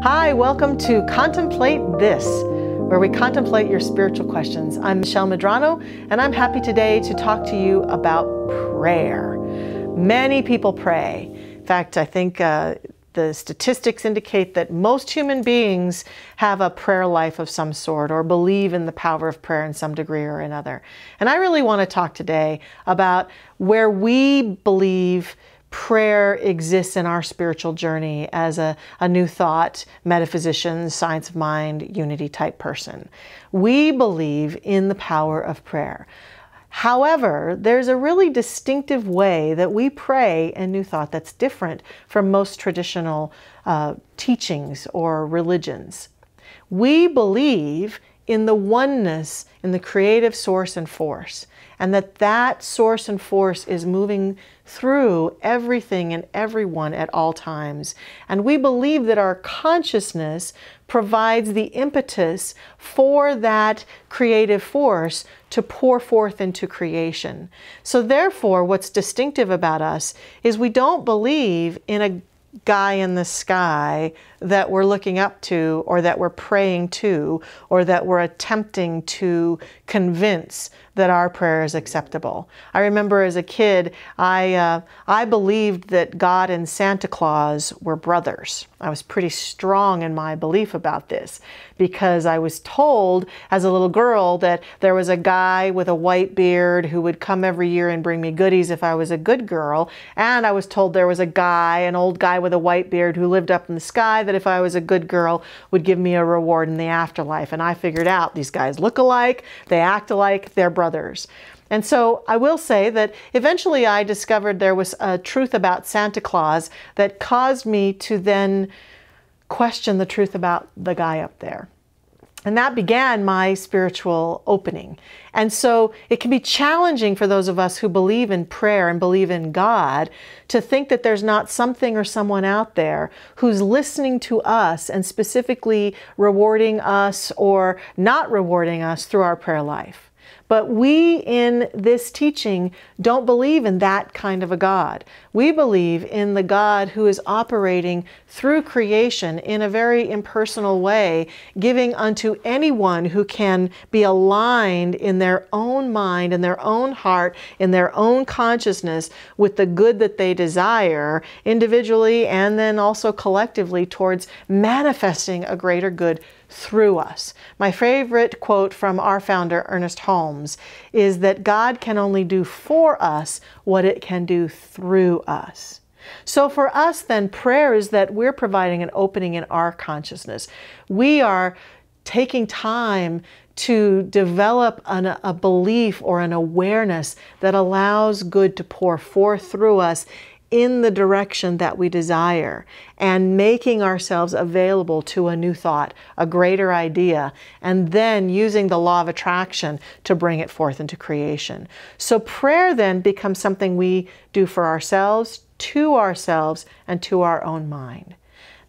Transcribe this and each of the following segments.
Hi, welcome to Contemplate This, where we contemplate your spiritual questions. I'm Michelle Medrano, and I'm happy today to talk to you about prayer. Many people pray. In fact, I think uh, the statistics indicate that most human beings have a prayer life of some sort or believe in the power of prayer in some degree or another. And I really want to talk today about where we believe prayer exists in our spiritual journey as a, a new thought, metaphysician, science of mind, unity type person. We believe in the power of prayer. However, there's a really distinctive way that we pray in New Thought that's different from most traditional uh, teachings or religions. We believe in the oneness in the creative source and force and that that source and force is moving through everything and everyone at all times and we believe that our consciousness provides the impetus for that creative force to pour forth into creation so therefore what's distinctive about us is we don't believe in a guy in the sky that we're looking up to or that we're praying to or that we're attempting to convince that our prayer is acceptable. I remember as a kid, I, uh, I believed that God and Santa Claus were brothers. I was pretty strong in my belief about this because I was told as a little girl that there was a guy with a white beard who would come every year and bring me goodies if I was a good girl. And I was told there was a guy, an old guy with a white beard who lived up in the sky that that if I was a good girl would give me a reward in the afterlife. And I figured out these guys look alike, they act alike, they're brothers. And so I will say that eventually I discovered there was a truth about Santa Claus that caused me to then question the truth about the guy up there. And that began my spiritual opening. And so it can be challenging for those of us who believe in prayer and believe in God to think that there's not something or someone out there who's listening to us and specifically rewarding us or not rewarding us through our prayer life. But we in this teaching don't believe in that kind of a God. We believe in the God who is operating through creation in a very impersonal way, giving unto anyone who can be aligned in their own mind, in their own heart, in their own consciousness with the good that they desire, individually and then also collectively, towards manifesting a greater good through us. My favorite quote from our founder, Ernest Holmes, is that God can only do for us what it can do through us. So for us, then, prayer is that we're providing an opening in our consciousness. We are taking time to develop an, a belief or an awareness that allows good to pour forth through us in the direction that we desire and making ourselves available to a new thought, a greater idea, and then using the law of attraction to bring it forth into creation. So prayer then becomes something we do for ourselves, to ourselves, and to our own mind.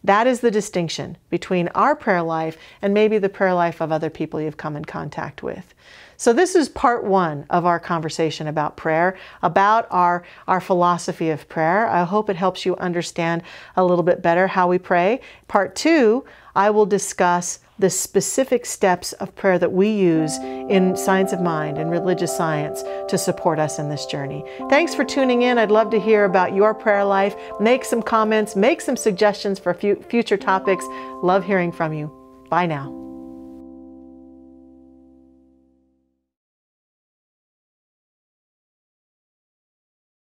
That is the distinction between our prayer life and maybe the prayer life of other people you've come in contact with. So, this is part one of our conversation about prayer, about our, our philosophy of prayer. I hope it helps you understand a little bit better how we pray. Part two, I will discuss the specific steps of prayer that we use in Science of Mind and Religious Science to support us in this journey. Thanks for tuning in. I'd love to hear about your prayer life. Make some comments, make some suggestions for future topics. Love hearing from you. Bye now.